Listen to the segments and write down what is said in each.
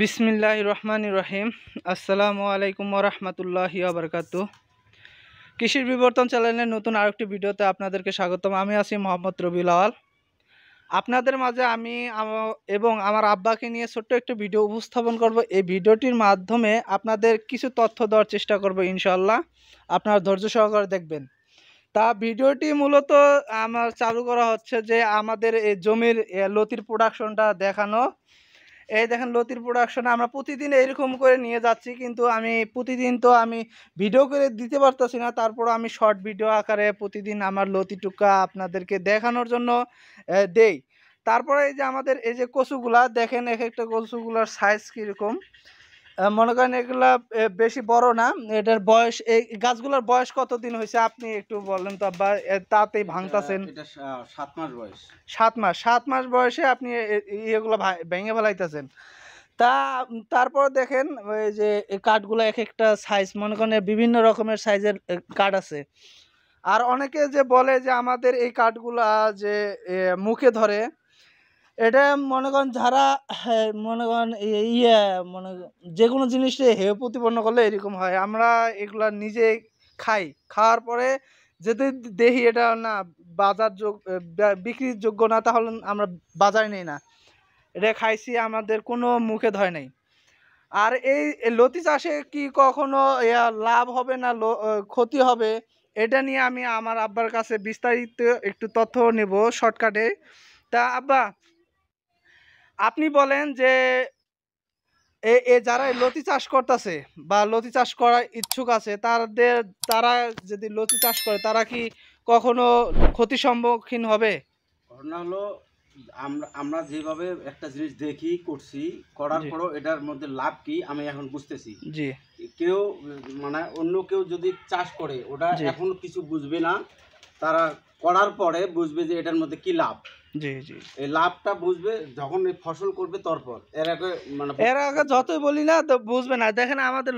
বিসমিল্লাহ রহমান রহিম আসসালামু আলাইকুম রহমতুল্লাহি আবরকাত কৃষির বিবর্তন চ্যানেলের নতুন আরেকটি ভিডিওতে আপনাদেরকে স্বাগতম আমি আছি মোহাম্মদ রবিল আপনাদের মাঝে আমি এবং আমার আব্বাকে নিয়ে ছোট্ট একটি ভিডিও উপস্থাপন করব এই ভিডিওটির মাধ্যমে আপনাদের কিছু তথ্য দেওয়ার চেষ্টা করব ইনশাল্লাহ আপনারা ধৈর্য সহকারে দেখবেন তা ভিডিওটি মূলত আমার চালু করা হচ্ছে যে আমাদের এই জমির লতির প্রোডাকশনটা দেখানো এই দেখেন লতির প্রোডাকশনে আমরা প্রতিদিন এরকম করে নিয়ে যাচ্ছি কিন্তু আমি প্রতিদিন তো আমি ভিডিও করে দিতে পারতেছি না তারপর আমি শর্ট ভিডিও আকারে প্রতিদিন আমার লতি টুকা আপনাদেরকে দেখানোর জন্য দেই তারপরে এই যে আমাদের এই যে কচুগুলা দেখেন এক একটা কচুগুলার সাইজ কীরকম মনে করেন এগুলা বেশি বড় না এটার বয়স এই গাছগুলোর বয়স কতদিন হয়েছে আপনি একটু বলেন তো বা তাতেই ভাঙতাছেন সাত মাস বয়স সাত মাস সাত মাস বয়সে আপনি এগুলো ভেঙে ফেলাইতেছেন তা তারপর দেখেন ওই যে কাঠগুলো এক একটা সাইজ মনে করেন বিভিন্ন রকমের সাইজের কাঠ আছে আর অনেকে যে বলে যে আমাদের এই কাঠগুলা যে মুখে ধরে এটা মনে করেন যারা হ্যাঁ, মনে করেন ইয়ে মনে যে কোনো জিনিসটা হে প্রতিপন্ন করলে এরকম হয় আমরা এগুলো নিজে খাই খাওয়ার পরে যদি দেখি এটা না বাজার যোগ বিক্রির যোগ্য না তাহলে আমরা বাজারে নেই না এটা খাইছি আমাদের কোনো মুখে ধয় নাই আর এই লতি চাষে কি কখনো লাভ হবে না ক্ষতি হবে এটা নিয়ে আমি আমার আব্বার কাছে বিস্তারিত একটু তথ্য নেব শর্টকাটে তা আব্বা আপনি বলেন যে এ যারা লতি চাষ করতেছে বা লতি চাষ করার ইচ্ছুক আছে তাদের তারা যদি লতি চাষ করে তারা কি কখনো ক্ষতি সম্মুখীন হবে ঘটনা হলো আমরা আমরা যেভাবে একটা জিনিস দেখি করছি করার পরও এটার মধ্যে লাভ কি আমি এখন বুঝতেছি জি কেউ মানে অন্য কেউ যদি চাষ করে ওটা এখন কিছু বুঝবে না তারা করার পরে বুঝবে যে এটার মধ্যে কি লাভ জি জি এই লাভটা বুঝবে যখন ফসল করবে তারপর মানে যতই বলি না তো বুঝবে না দেখেন আমাদের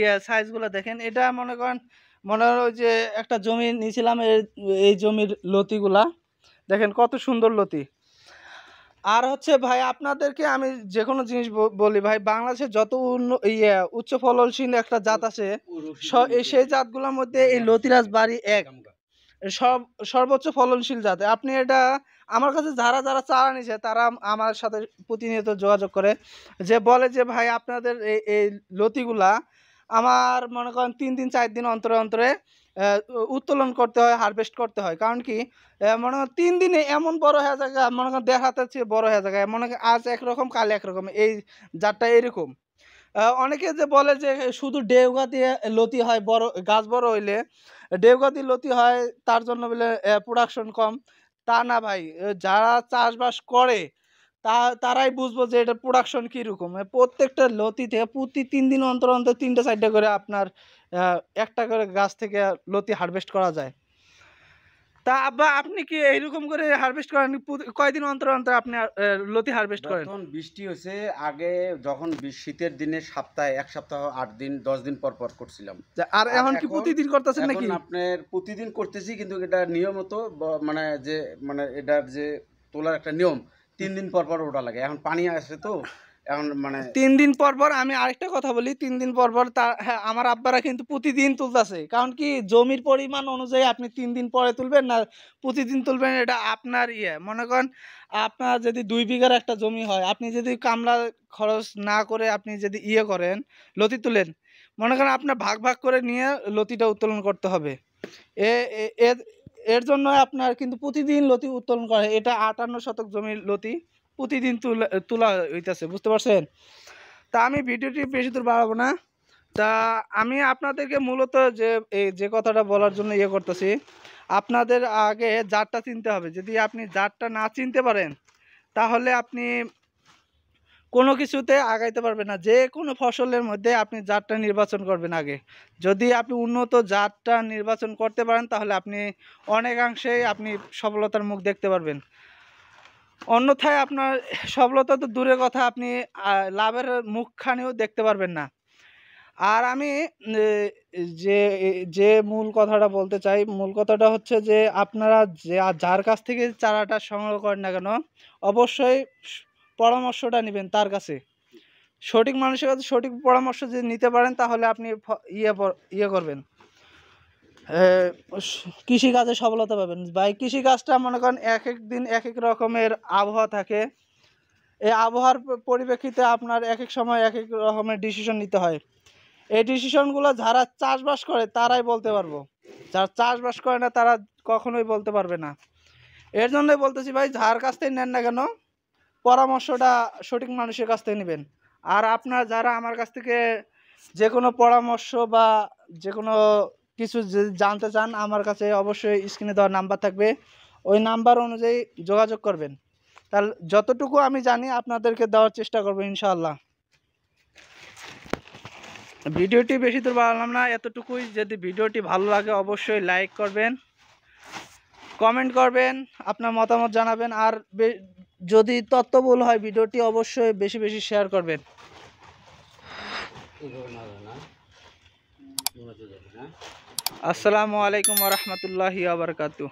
ইয়ে সাইজগুলো দেখেন এটা মনে করেন মনে হয় যে একটা জমি নিয়েছিলাম এই জমির লতিগুলা দেখেন কত সুন্দর লতি আর হচ্ছে ভাই আপনাদেরকে আমি যে কোনো জিনিস বলি ভাই বাংলাদেশে যত ইয়ে উচ্চ ফলনশীল একটা জাত আছে সেই জাতগুলোর মধ্যে এই আচ্ছা। লতিরাজ বাড়ি এক সব সর্বোচ্চ ফলনশীল জাত আপনি এটা আমার কাছে যারা যারা চারা নিছে তারা আমার সাথে প্রতিনিয়ত যোগাযোগ করে যে বলে যে ভাই আপনাদের এই এই লতিগুলা আমার মনে করেন তিন দিন চার দিন অন্তরে অন্তরে উত্তোলন করতে হয় হারভেস্ট করতে হয় কারণ কি মনে করেন তিন দিনে এমন বড় হয়ে যায় মনে করেন দেড় হাতের চেয়ে বড় হয়ে যায় মনে করেন আজ একরকম কাল একরকম এই জাতটা এরকম অনেকে যে বলে যে শুধু ডেউগা দিয়ে লতি হয় বড় গাছ বড় হইলে ডেউগা দিয়ে লতি হয় তার জন্য বলে প্রোডাকশন কম তা না ভাই যারা চাষবাস করে তা তারাই বুঝবো যে এটা প্রোডাকশন কীরকম প্রত্যেকটা লতি থেকে প্রতি তিন দিন অন্তর অন্তর তিনটে চারটে করে আপনার একটা করে গাছ থেকে লতি হারভেস্ট করা যায় তা আব্বা আপনি কি এইরকম করে হারভেস্ট করেন কয়দিন অন্তর অন্তর আপনি লতি হারভেস্ট করেন যখন বৃষ্টি হয়েছে আগে যখন শীতের দিনে সপ্তাহে এক সপ্তাহ আট দিন দশ দিন পর পর করছিলাম আর এখন কি প্রতিদিন করতেছেন নাকি আপনার প্রতিদিন করতেছি কিন্তু এটা নিয়মিত মানে যে মানে এটার যে তোলার একটা নিয়ম তিন দিন পর পর ওটা লাগে এখন পানি আসে তো এখন মানে তিন দিন পর পর আমি আরেকটা কথা বলি তিন দিন পর পর তার হ্যাঁ আমার আব্বারা কিন্তু প্রতিদিন তুলতেছে কারণ কি জমির পরিমাণ অনুযায়ী আপনি তিন দিন পরে তুলবেন না প্রতিদিন তুলবেন এটা আপনার ইয়ে মনে করেন আপনার যদি দুই বিঘার একটা জমি হয় আপনি যদি কামলা খরচ না করে আপনি যদি ইয়ে করেন লতি তুলেন মনে করেন আপনার ভাগ ভাগ করে নিয়ে লতিটা উত্তোলন করতে হবে এ এর জন্য আপনার কিন্তু প্রতিদিন লতি উত্তোলন করে এটা আটান্ন শতক জমির লতি প্রতিদিন তোলা তোলা হইতেছে বুঝতে পারছেন তা আমি ভিডিওটি বেশি দূর বাড়াবো না তা আমি আপনাদেরকে মূলত যে এই যে কথাটা বলার জন্য ইয়ে করতেছি আপনাদের আগে জারটা চিনতে হবে যদি আপনি জারটা না চিনতে পারেন তাহলে আপনি কোনো কিছুতে আগাইতে পারবেন না যে কোনো ফসলের মধ্যে আপনি জাতটা নির্বাচন করবেন আগে যদি আপনি উন্নত জাতটা নির্বাচন করতে পারেন তাহলে আপনি অনেকাংশেই আপনি সফলতার মুখ দেখতে পারবেন অন্যথায় আপনার সফলতা তো দূরের কথা আপনি লাভের মুখখানেও দেখতে পারবেন না আর আমি যে যে মূল কথাটা বলতে চাই মূল কথাটা হচ্ছে যে আপনারা যে যার কাছ থেকে চারাটা সংগ্রহ করেন না কেন অবশ্যই পরামর্শটা নেবেন তার কাছে সঠিক মানুষের কাছে সঠিক পরামর্শ যদি নিতে পারেন তাহলে আপনি ইয়ে ইয়ে করবেন কৃষিকাজে সফলতা পাবেন ভাই কৃষিকাজটা মনে করেন এক এক দিন এক এক রকমের আবহাওয়া থাকে এই আবহাওয়ার পরিপ্রেক্ষিতে আপনার এক এক সময় এক এক রকমের ডিসিশন নিতে হয় এই ডিসিশনগুলো যারা চাষবাস করে তারাই বলতে পারবো যারা চাষবাস করে না তারা কখনোই বলতে পারবে না এর জন্যই বলতেছি ভাই যার কাছ থেকে নেন না কেন পরামর্শটা সঠিক মানুষের কাছ থেকে নেবেন আর আপনার যারা আমার কাছ থেকে যে কোনো পরামর্শ বা যে কোনো কিছু জানতে চান আমার কাছে অবশ্যই স্ক্রিনে দেওয়া নাম্বার থাকবে ওই নাম্বার অনুযায়ী যোগাযোগ করবেন তাহলে যতটুকু আমি জানি আপনাদেরকে দেওয়ার চেষ্টা করবো ইনশাআল্লাহ ভিডিওটি বেশি দূর বাড়ালাম না এতটুকুই যদি ভিডিওটি ভালো লাগে অবশ্যই লাইক করবেন কমেন্ট করবেন আপনার মতামত জানাবেন আর যদি তত্ত্ববুল হয় ভিডিওটি অবশ্যই বেশি বেশি শেয়ার করবেন না আসসালামু আলাইকুম রহমতুল্লাহি আবরকাতু